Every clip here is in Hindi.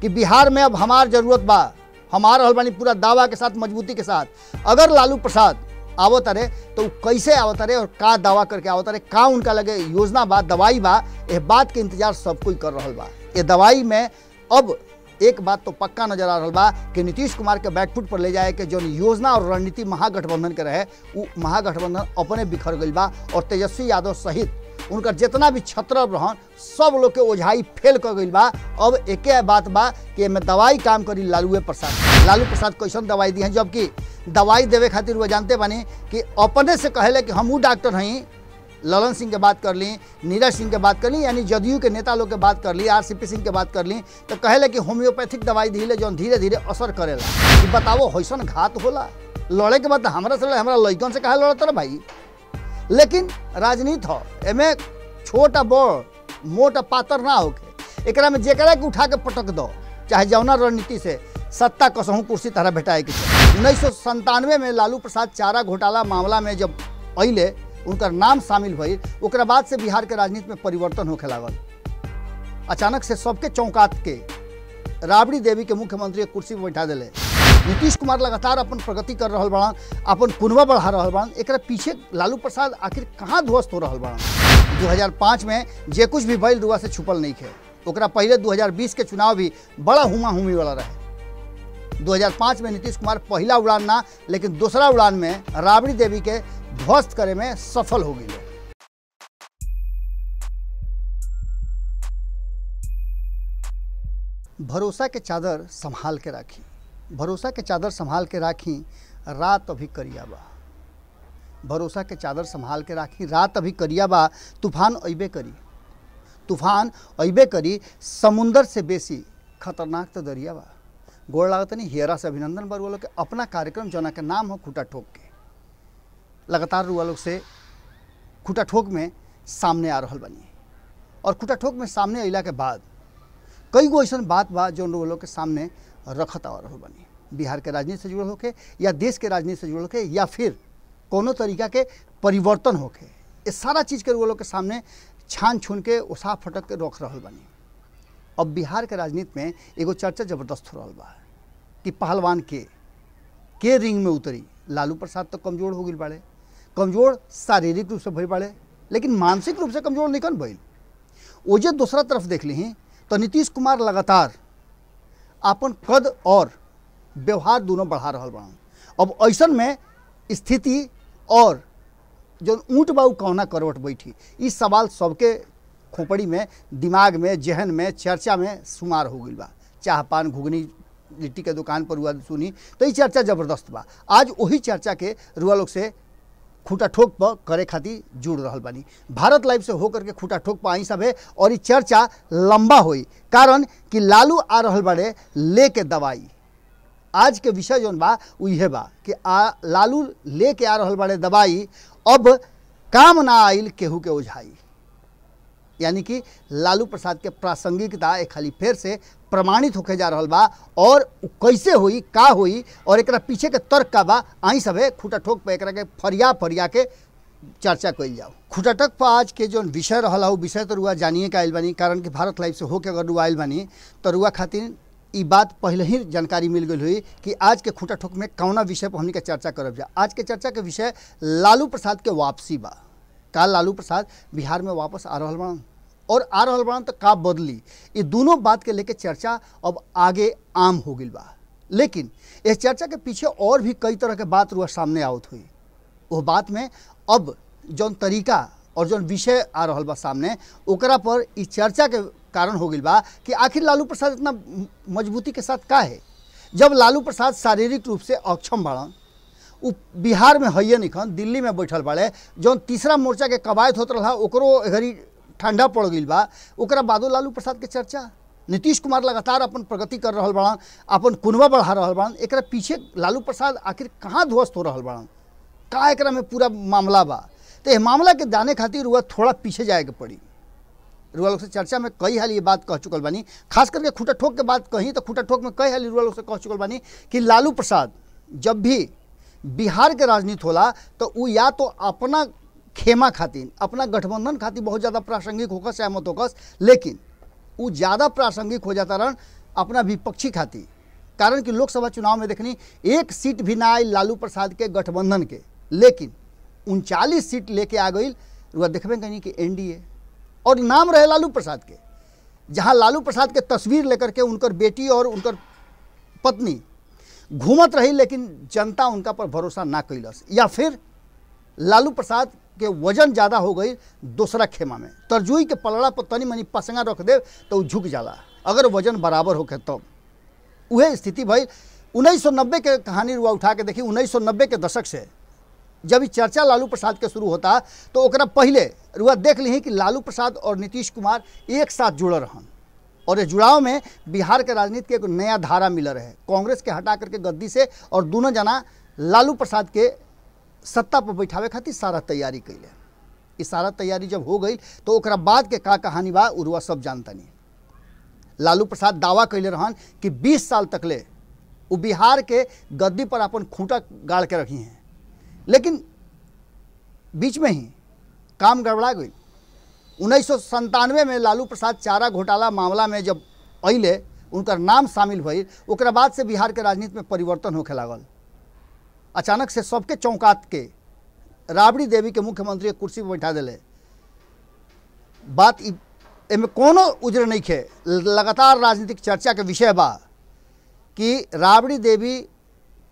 कि बिहार में अब हमार जरूरत बा हमार रहल बानी पूरा दावा के साथ मजबूती के साथ अगर लालू प्रसाद आवत रहे तो कैसे आवत रहे और का दावा करके आवत रहे का उनका लगे योजना बा दवाई बा ये बात के इंतजार सब कोई कर रहा बा ये दवाई में अब एक बात तो पक्का नजर आ रहा बा कि नीतीश कुमार के बैकफुट पर ले जाए के जो योजना और रणनीति महागठबंधन के रहे वो महागठबंधन अपने बिखर गई बा और तेजस्वी यादव सहित उनका जितना भी छत्र रहन सब लोग के ओझाई फेल कर गई बा अब एक बात बा कि एमें दवाई काम करी लालू प्रसाद लालू प्रसाद कैसन दवाई दी हैं जबकि दवाई देवे खातिर वो जानते बानी कि अपने से कहले कि हमू डॉक्टर हई ललन सिंह के बात कर ली नीरज सिंह के बात कर ली यानी जदयू के नेता लोग के बात कर ली आर सी पी सिंह के बात कर ली तो कहले कि होम्योपैथिक दवाई दी जो धीरे धीरे असर करेला बताओ हैसन घात होला लड़े के बाद तो हमारा से हमारा लड़कों से कहा लड़ते भाई लेकिन राजनीति हो एमे छोटा बड़ मोटा पातर ना होके एक में जरा के उठा के पटक दो चाहे जौना रणनीति से सत्ता कसहूँ कुर्सी तरह भेटाए के उन्नीस सौ संतानवे में लालू प्रसाद चारा घोटाला मामला में जब अले उनका नाम शामिल भई बाद से बिहार के राजनीति में परिवर्तन होके लागल अचानक से सबके चौंकात के राबड़ी देवी के मुख्यमंत्री कुर्सी पर बैठा दिले नीतीश कुमार लगातार अपन प्रगति कर रहा बड़ा अपन पुनवा बढ़ा रहा बड़ा एक पीछे लालू प्रसाद आखिर कहाँ ध्वस्त हो रहा बड़ा दू में जे कुछ भी बैल दुआ से छुपल नहीं पहले ओकरा पहले 2020 के चुनाव भी बड़ा हुमा हुमी वाला रहे 2005 में नीतीश कुमार पहला उड़ान ना लेकिन दूसरा उड़ान में राबड़ी देवी के ध्वस्त करे में सफल हो गई भरोसा के चादर संभाल के रखी भरोसा के चादर संभाल के राखी रात अभी बा भरोसा के चादर संभाल के राखी रात अभी बा तूफान अबे करी तूफान अबे करी समुंदर से बेसी खतरनाक तो बा गोड़ लागत नहीं हेरा से अभिनंदन बरुआ लोग के अपना कार्यक्रम जो के नाम हो खूटा ठोक के लगातार रुआ लोग से खूटा ठोक में सामने आ रहा बनी और खूटा ठोक में सामने अला के बाद कई गो ऐसा बात बा जो लोग के सामने रखत आ हो बनी बिहार के राजनीति से जुड़ल होके या देश के राजनीति से जुड़ल होके या फिर कोनो तरीका के परिवर्तन होके ये सारा चीज़ के वो लोग के सामने छान छून के उसाह फटक के रोक रहा बनी अब बिहार के राजनीति में एगो चर्चा जबरदस्त हो रहा बा कि पहलवान के के रिंग में उतरी लालू प्रसाद तो कमजोर हो गई बाड़े कमजोर शारीरिक रूप से भर बाड़े लेकिन मानसिक रूप से कमजोर निकल भइल वो जो दूसरा तरफ देख ली तो नीतीश कुमार लगातार अपन कद और व्यवहार दोनों बढ़ा रहा बाड़न अब ऐसा में स्थिति और जो ऊँट बाऊ कहना करवट बैठी इस सवाल सबके खोपड़ी में दिमाग में जहन में चर्चा में शुमार हो गई बा चाह पान घुगनी लिट्टी के दुकान पर हुआ सुनी तो ये चर्चा ज़बरदस्त बा आज वही चर्चा के रुआ लोग से खूटा ठोक पर करे खातिर जुड़ रहा बानी भारत लाइव से होकर के खूटा ठोक पर आई सब है और चर्चा लंबा हो कारण कि लालू आ रहा बड़े ले के दवाई आज के विषय जो बा उहे बा कि आ, लालू के आ रहा बड़े दवाई अब काम ना आइल केहू के के यानी कि लालू प्रसाद के प्रासंगिकता एक खाली फेर से प्रमाणित होके जा रहा बा और कैसे हुई का हुई और एक पीछे के तर्क का बा आई सब खुटा ठोक पर एक के फरिया फरिया के चर्चा कल जाओ खुटटक पर आज के जो विषय रहा वो विषय तो रुआ जानिए का आयल बानी कारण कि भारत लाइफ से होके अगर रुआ आयल बानी तो रुआ खातिर ये बात पहले ही जानकारी मिल गई हुई कि आज के खुटा ठोक में कौना विषय पर हमने के चर्चा करब जा आज के चर्चा के विषय लालू प्रसाद के वापसी बा का लालू प्रसाद बिहार में वापस आ रहा बन और आ रहा बड़ा तो का बदली ये दोनों बात के लेके चर्चा अब आगे आम हो गई बा लेकिन इस चर्चा के पीछे और भी कई तरह के बात रुआ सामने आवत हुई वो बात में अब जौन तरीका और जौन विषय आ रहा बा सामने ओकरा पर इस चर्चा के कारण हो गई बा कि आखिर लालू प्रसाद इतना मजबूती के साथ का है जब लालू प्रसाद शारीरिक रूप से अक्षम बढ़न उ बिहार में हइये निखन दिल्ली में बैठल बड़े जौन तीसरा मोर्चा के कवायद होते रहा ओकरो घड़ी ठंडा पड़ गई बा बादो लालू प्रसाद के चर्चा नीतीश कुमार लगातार अपन प्रगति कर रहा बड़ा अपन कुनवा बढ़ा रहा बड़ान एक पीछे लालू प्रसाद आखिर कहाँ ध्वस्त हो रहा बड़ान का एक में पूरा मामला बा तो यह मामला के जाने खातिर रुआ थोड़ा पीछे जाए के पड़ी रुआ लोग से चर्चा में कई हाल ये बात कह चुकल बानी खास करके खूटा ठोक के बात कही तो खूटा ठोक में कई हाल रुआ लोग से कह चुकल बानी कि लालू प्रसाद जब भी बिहार के राजनीति होला तो वो या तो अपना खेमा खातिन अपना गठबंधन खातिर बहुत ज़्यादा प्रासंगिक होकर सहमत होकर लेकिन वो ज़्यादा प्रासंगिक हो जाता रहन अपना विपक्षी खातिर कारण कि लोकसभा चुनाव में देखनी एक सीट भी ना आई लालू प्रसाद के गठबंधन के लेकिन उनचालीस सीट लेके आ गई वह देखबे कहीं कि ए और नाम रहे लालू प्रसाद के जहाँ लालू प्रसाद के तस्वीर लेकर के उनकर बेटी और उनकर पत्नी घूमत रही लेकिन जनता उनका पर भरोसा ना कैलस या फिर लालू प्रसाद के वजन ज़्यादा हो गई दूसरा खेमा में तरजुई के पलड़ा पर तनी मनी पसंगा रख दे तो झुक जाला अगर वजन बराबर होके तब तो। वह स्थिति भाई 1990 के कहानी रुआ उठा के देखी 1990 के दशक से जब चर्चा लालू प्रसाद के शुरू होता तो ओकरा पहले रुआ देख ली कि लालू प्रसाद और नीतीश कुमार एक साथ जुड़ रहन और ये जुड़ाव में बिहार के राजनीति के एक नया धारा मिलल रहे कांग्रेस के हटा करके गद्दी से और दोनों जना लालू प्रसाद के सत्ता पर बैठावे खातिर सारा तैयारी कैले इस सारा तैयारी जब हो गई तो ओकरा बाद के का कहानी बा उर्वा सब जानतनी लालू प्रसाद दावा कैले रहन कि 20 साल तक ले उ बिहार के गद्दी पर अपन खूंटा गाड़ के रखी हैं लेकिन बीच में ही काम गड़बड़ा गई उन्नीस में लालू प्रसाद चारा घोटाला मामला में जब अल उनका नाम शामिल भइल बाद से बिहार के राजनीति में परिवर्तन होखे लागल अचानक से सबके चौंकात के राबड़ी देवी के मुख्यमंत्री कुर्सी पर बैठा दिले बात इमें कोनो उजर नहीं खे लगातार राजनीतिक चर्चा के विषय बा कि राबड़ी देवी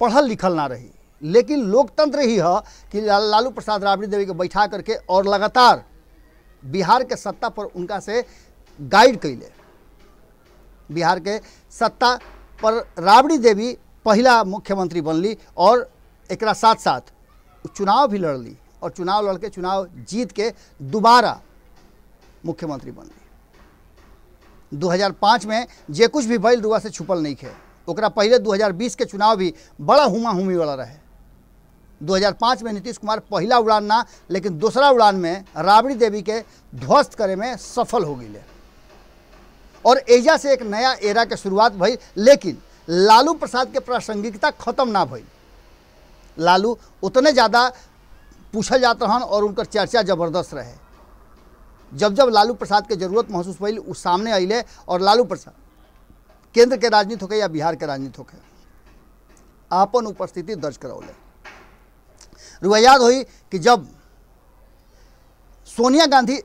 पढ़ल लिखल ना रही लेकिन लोकतंत्र ही है कि लालू प्रसाद राबड़ी देवी के बैठा करके और लगातार बिहार के सत्ता पर उनका से गाइड कैले बिहार के सत्ता पर राबड़ी देवी पहला मुख्यमंत्री बनली और एक साथ साथ चुनाव भी लड़ ली और चुनाव लड़के चुनाव जीत के दोबारा मुख्यमंत्री बन ली 2005 में जे कुछ भी बैल दुआ से छुपल नहीं है ओकरा पहले 2020 के चुनाव भी बड़ा हुमा हुमी वाला रहे 2005 में नीतीश कुमार पहला उड़ान ना लेकिन दूसरा उड़ान में राबड़ी देवी के ध्वस्त करे में सफल हो गई और एजा से एक नया एरा के शुरुआत भई लेकिन लालू प्रसाद के प्रासंगिकता खत्म ना भई लालू उतने ज़्यादा पूछल जात रहन और उनकर चर्चा ज़बरदस्त रहे जब जब लालू प्रसाद के जरूरत महसूस भइल उ सामने अल और लालू प्रसाद केंद्र के राजनीति होके या बिहार के राजनीति होके अपन उपस्थिति दर्ज करौले रुआ याद हुई कि जब सोनिया गांधी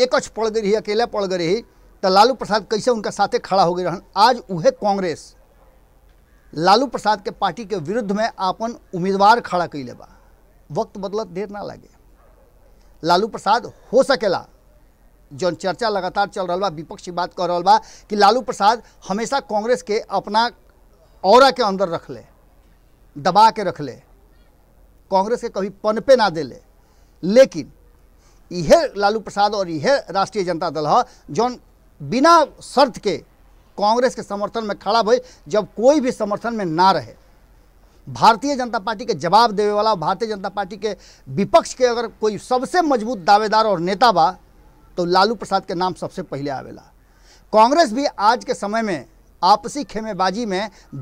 एक पड़ गई रही अकेले पड़ गई रही तो लालू प्रसाद कैसे उनका साथे खड़ा हो गई रहन आज उहे कांग्रेस लालू प्रसाद के पार्टी के विरुद्ध में अपन उम्मीदवार खड़ा कैले बा वक्त बदलत देर ना लगे लालू प्रसाद हो सकेला जौन चर्चा लगातार चल रहा बा विपक्षी बात कर रहा बा कि लालू प्रसाद हमेशा कांग्रेस के अपना और के अंदर रख ले दबा के रख ले कांग्रेस के कभी पनपे ना दे ले। लेकिन यह लालू प्रसाद और यह राष्ट्रीय जनता दल है जौन बिना शर्त के कांग्रेस के समर्थन में खड़ा भई जब कोई भी समर्थन में ना रहे भारतीय जनता पार्टी के जवाब देवे वाला भारतीय जनता पार्टी के विपक्ष के अगर कोई सबसे मजबूत दावेदार और नेता बा तो लालू प्रसाद के नाम सबसे पहले आवेला कांग्रेस भी आज के समय में आपसी खेमेबाजी में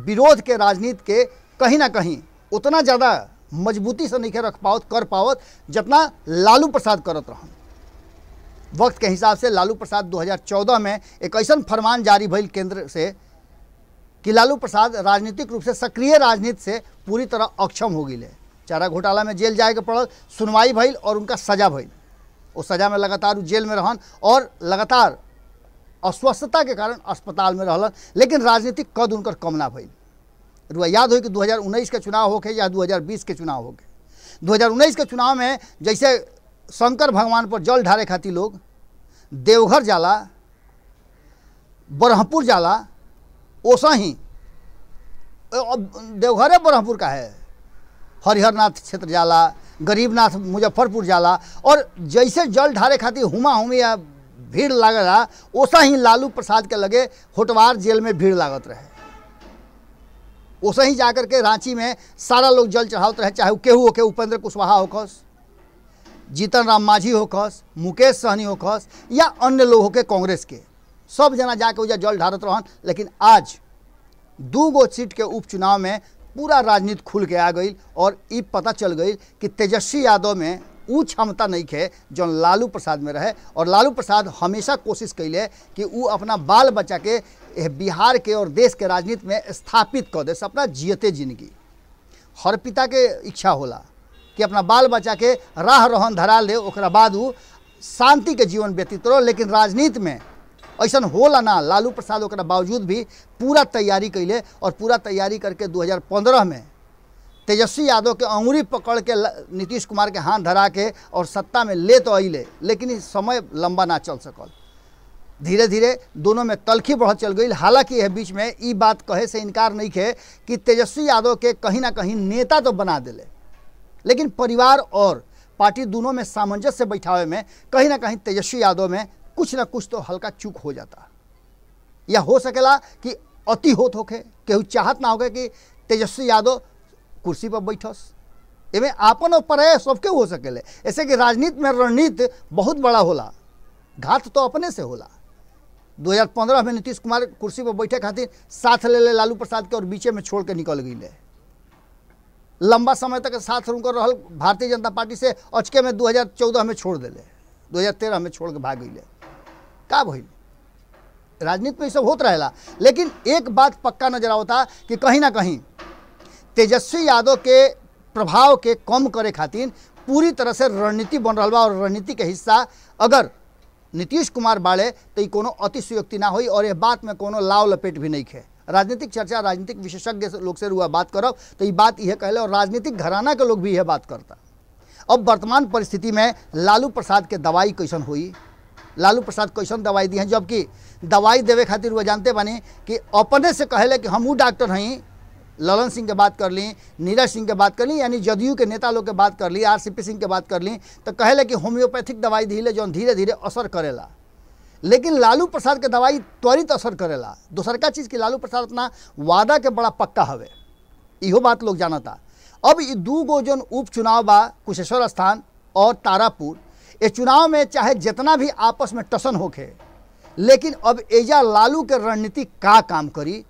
विरोध के राजनीति के कहीं ना कहीं उतना ज़्यादा मजबूती से नहीं रख पावत कर पावत जितना लालू प्रसाद करत रहन वक्त के हिसाब से लालू प्रसाद 2014 में एक ऐसा फरमान जारी भेल केंद्र से कि लालू प्रसाद राजनीतिक रूप से सक्रिय राजनीति से पूरी तरह अक्षम हो गई चारा घोटाला में जेल जाए के पड़ल सुनवाई भइल और उनका सजा भइल वो सजा में लगातार जेल में रहन और लगातार अस्वस्थता के कारण अस्पताल में रहन लेकिन राजनीतिक कद उनकर कम ना भइल रुआ याद हो कि 2019 के चुनाव होके या 2020 के चुनाव होके 2019 के चुनाव में जैसे शंकर भगवान पर जल ढारे खातिर लोग देवघर जाला ब्रह्मपुर जाला ओसा ही देवघरे ब्रह्मपुर का है हरिहरनाथ क्षेत्र जाला गरीबनाथ मुजफ्फरपुर जाला और जैसे जल ढारे खातिर हुमा हुमी या भीड़ लागला ओसा ही लालू प्रसाद के लगे होटवार जेल में भीड़ लागत रहे ओसा ही जाकर के रांची में सारा लोग जल चढ़ावत रहे चाहे केहू होके उपेंद्र कुशवाहा होखस जीतन राम मांझी होखस मुकेश सहनी होखस या अन्य लोग होके कांग्रेस के सब जना जाके उजा जल ढारत रहन लेकिन आज दू गो सीट के उपचुनाव में पूरा राजनीति खुल के आ गई और ये पता चल गई कि तेजस्वी यादव में ऊ क्षमता नहीं है जो लालू प्रसाद में रहे और लालू प्रसाद हमेशा कोशिश कैले कि वो अपना बाल बच्चा के बिहार के और देश के राजनीति में स्थापित कर दे सपना जियते जिंदगी हर पिता के इच्छा होला कि अपना बाल बच्चा के राह रोहन धरा ले बाद वो शांति के जीवन व्यतीत करो लेकिन राजनीति में ऐसा होला ना लालू प्रसाद ओकरा बावजूद भी पूरा तैयारी कैले और पूरा तैयारी करके 2015 में तेजस्वी यादव के अंगुरी पकड़ के नीतीश कुमार के हाथ धरा के और सत्ता में ले तो अले लेकिन समय लंबा ना चल सकल धीरे धीरे दोनों में तलखी बढ़त चल गई हालांकि यह बीच में ई बात कहे से इनकार नहीं है कि तेजस्वी यादव के कहीं ना कहीं नेता तो बना दिले लेकिन परिवार और पार्टी दोनों में सामंजस्य बैठावे में कहीं ना कहीं तेजस्वी यादव में कुछ ना कुछ तो हल्का चूक हो जाता या हो सकेला कि अति होत होके केहू चाहत ना होके कि तेजस्वी यादव कुर्सी पर बैठस एवं आपन और पराय सबके हो सकेले ऐसे कि राजनीति में रणनीति बहुत बड़ा होला घात तो अपने से होला 2015 में नीतीश कुमार कुर्सी पर बैठे खातिर साथ ले ले लालू प्रसाद के और बीचे में छोड़ के निकल गई है लंबा समय तक साथ उनकर रहल भारतीय जनता पार्टी से अचके में 2014 में छोड़ दिले 2013 में छोड़ के भाग गई का भइल राजनीति में सब होत रहेला लेकिन एक बात पक्का नजर आता कि कहीं ना कहीं तेजस्वी यादव के प्रभाव के कम करे खातिर पूरी तरह से रणनीति बन रहा बा और रणनीति के हिस्सा अगर नीतीश कुमार बाड़े तो कोनो अतिशयोक्ति ना हो और ये बात में कोनो लाव लपेट भी नहीं खे राजनीतिक चर्चा राजनीतिक विशेषज्ञ लोग से हुआ बात करब तो ये बात यह कहले और राजनीतिक घराना के लोग भी यह बात करता अब वर्तमान परिस्थिति में लालू प्रसाद के दवाई कैसन हुई लालू प्रसाद कैसन दवाई दी हैं जबकि दवाई देवे खातिर वह जानते बानी कि अपने से कहले कि वो डॉक्टर हैं ललन सिंह के बात कर ली नीरज सिंह के बात कर ली यानी जदयू के नेता लोग के बात कर ली आर सिंह के बात कर ली तो कहले कि होम्योपैथिक दवाई दिले जो धीरे धीरे असर करेला लेकिन लालू प्रसाद के दवाई त्वरित असर करेला का चीज़ कि लालू प्रसाद अपना वादा के बड़ा पक्का हवे इहो बात लोग जानता अब ये दू गो जो उपचुनाव बा कुशेश्वर स्थान और तारापुर ये चुनाव में चाहे जितना भी आपस में टसन होके लेकिन अब एजा लालू के रणनीति का काम करी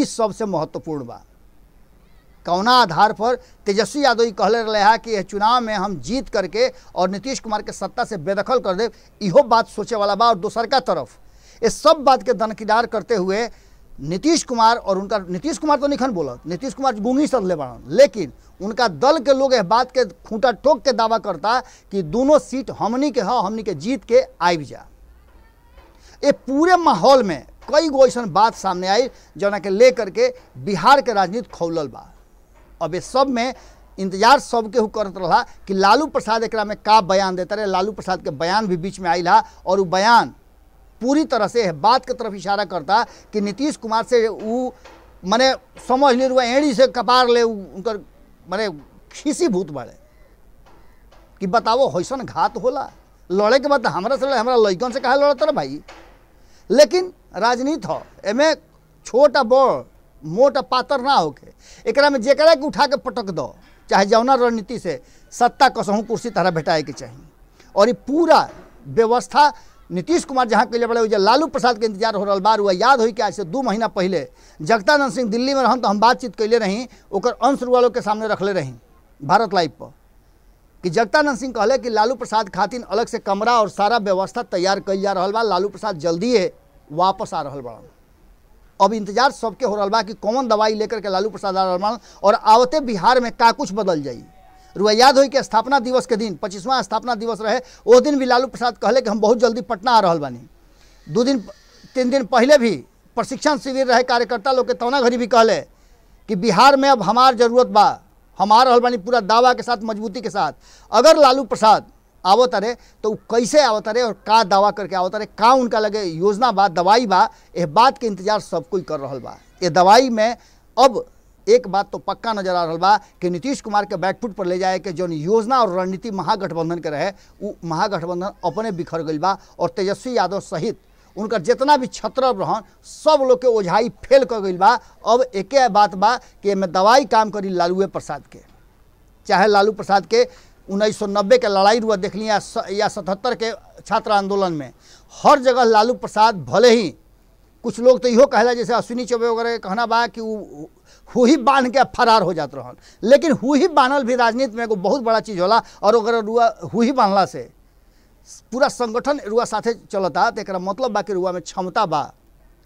इस सबसे महत्वपूर्ण बा कौना आधार पर तेजस्वी यादव ये कहले रहे हैं कि चुनाव में हम जीत करके और नीतीश कुमार के सत्ता से बेदखल कर दे इहो बात सोचे वाला बा और दोसर का तरफ ये सब बात के दनकिदार करते हुए नीतीश कुमार और उनका नीतीश कुमार तो निखन बोलत नीतीश कुमार गुंगी ले बड़न लेकिन उनका दल के लोग यह बात के खूंटा ठोक के दावा करता कि दोनों सीट हमनी के है के जीत के आ जा ये पूरे माहौल में कई गो ऐसा बात सामने आई जौना के लेकर के बिहार के राजनीति खौलल बा अब इस सब में इंतजार सबके हु करत रहा कि लालू प्रसाद एक में का बयान देता रहे लालू प्रसाद के बयान भी बीच में आई रहा और वो बयान पूरी तरह से बात के तरफ इशारा करता कि नीतीश कुमार से वो मैंने समझ नहीं रुआ एड़ी से कपार ले उनकर मैंने खीसी भूत बढ़े कि बताओ हैसन घात होला लड़े के बाद हमारा से लड़े हमारा लड़कन से कहा लड़ता रहा भाई लेकिन राजनीति हो एमें छोटा बड़ मोट पातर ना होके एक में जरा के उठा के पटक दो चाहे जौना रणनीति से सत्ता कसहूँ कुर्सी तरह भेटाए के चाहिए और ये पूरा व्यवस्था नीतीश कुमार जहाँ कैले बड़े जो लालू प्रसाद के इंतजार हो रहा बार याद हो कि आज से दू महीना पहले जगतानंद सिंह दिल्ली में रहन तो हम बातचीत कैले रही और अंश रुवालों के सामने रखले रही भारत लाइव पर कि जगतानंद सिंह कहले कि लालू प्रसाद खातिर अलग से कमरा और सारा व्यवस्था तैयार कल जा रहा बा लालू प्रसाद जल्दी वापस आ रहा बड़न अब इंतजार सबके हो रहा बा कि कौन दवाई लेकर के लालू प्रसाद अग्रवाल और आवते बिहार में का कुछ बदल जाए रुआ याद हो कि स्थापना दिवस के दिन पच्चीसवां स्थापना दिवस रहे वो दिन भी लालू प्रसाद कहले कि हम बहुत जल्दी पटना आ रहा बानी दो दिन तीन दिन पहले भी प्रशिक्षण शिविर रहे कार्यकर्ता लोग के तौना घड़ी भी कहले कि बिहार में अब हमार जरूरत बा हम आ रहा बानी पूरा दावा के साथ मजबूती के साथ अगर लालू प्रसाद आवतर रहे तो कैसे आवतर रहे और का दावा करके आवतर रहे का उनका लगे योजना बा दवाई बा यह बात के इंतजार सब कोई कर रहा बा ये दवाई में अब एक बात तो पक्का नजर आ रहा बा कि नीतीश कुमार के बैकफुट पर ले जाए के जो योजना और रणनीति महागठबंधन के रहे उ महागठबंधन अपने बिखर गई बा और तेजस्वी यादव सहित उनका जितना भी छत्र रहन सब लोग के ओझाई फेल कर गई बा अब एक बात बा कि दवाई काम करी लालूए प्रसाद के चाहे लालू प्रसाद के उन्नीस सौ नब्बे के लड़ाई हुआ देख लिया या सतहत्तर के छात्र आंदोलन में हर जगह लालू प्रसाद भले ही कुछ लोग तो इहो कहला जैसे अश्विनी चौबे वगैरह कहना बा कि हु ही बांध के फरार हो जाते रहन लेकिन हु ही बांधल भी राजनीति में एगो बहुत बड़ा चीज़ होला और अगर रुआ हु ही बांधला से पूरा संगठन रुआ साथे चलता तो एक मतलब बा कि रुआ में क्षमता बा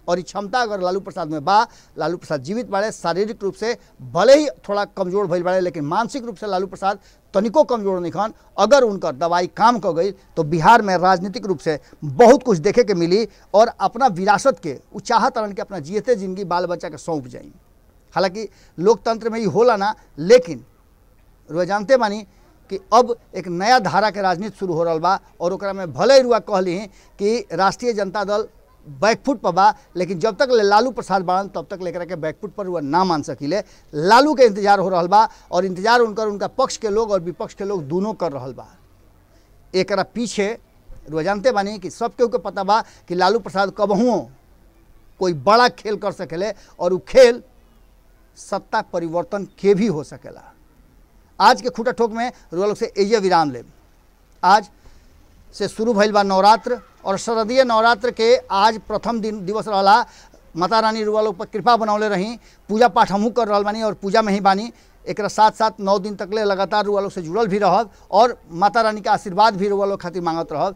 और क्षमता अगर लालू प्रसाद में बा लालू प्रसाद जीवित बाड़े शारीरिक रूप से भले ही थोड़ा कमजोर भइल बाड़े लेकिन मानसिक रूप से लालू प्रसाद तनिको कमजोर निखन अगर उनका दवाई काम कर गई तो बिहार में राजनीतिक रूप से बहुत कुछ देखे के मिली और अपना विरासत के उ के अपना जियते जिंदगी बाल बच्चा के सौंप जाई हालांकि लोकतंत्र में ये होला ना लेकिन रुआ जानते मानी कि अब एक नया धारा के राजनीति शुरू हो रहा बा और में भले रुआ कहली कि राष्ट्रीय जनता दल बैकफुट पर बा लेकिन जब तक ले लालू प्रसाद बाड़न तब तक लेकर के बैकफुट पर वह ना मान सकिले लालू के इंतजार हो रहा बा और इंतजार उनकर उनका पक्ष के लोग और विपक्ष के लोग दोनों कर रहा बा एक पीछे वह जानते बानी कि सब केहू के पता बा कि लालू प्रसाद कबहू कोई बड़ा खेल कर सकेले और वो खेल सत्ता परिवर्तन के भी हो सकेला आज के खुटा ठोक में रुआ लोग से एजे विराम ले आज से शुरू भा बा नवरात्र और शरदीय नवरात्र के आज प्रथम दिन दिवस रहला माता रानी रुआल पर कृपा बनौले रही पूजा पाठ हमू कर रहा बानी और पूजा में ही बानी एक साथ साथ नौ दिन तक ले लगातार रुआ लोग से जुड़ल भी रह और माता रानी के आशीर्वाद भी रुआ लोग खातिर मांगत रह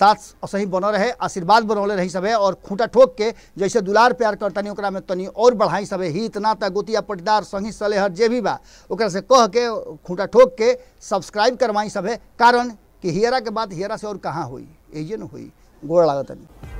साथ सही बनल रहे आशीर्वाद बनौले रही सब और खूंटा ठोक के जैसे दुलार प्यार करतनी ओकरा में तनी और बढ़ाई सब हित नाता गोतिया पटदार संगी सलेहर जे भी बा से कह के खूंटा ठोक के सब्सक्राइब करवाई सब कारण कि हियरा के बाद हियरा से और कहाँ हुई एजेन हुई गोड़ लागत नहीं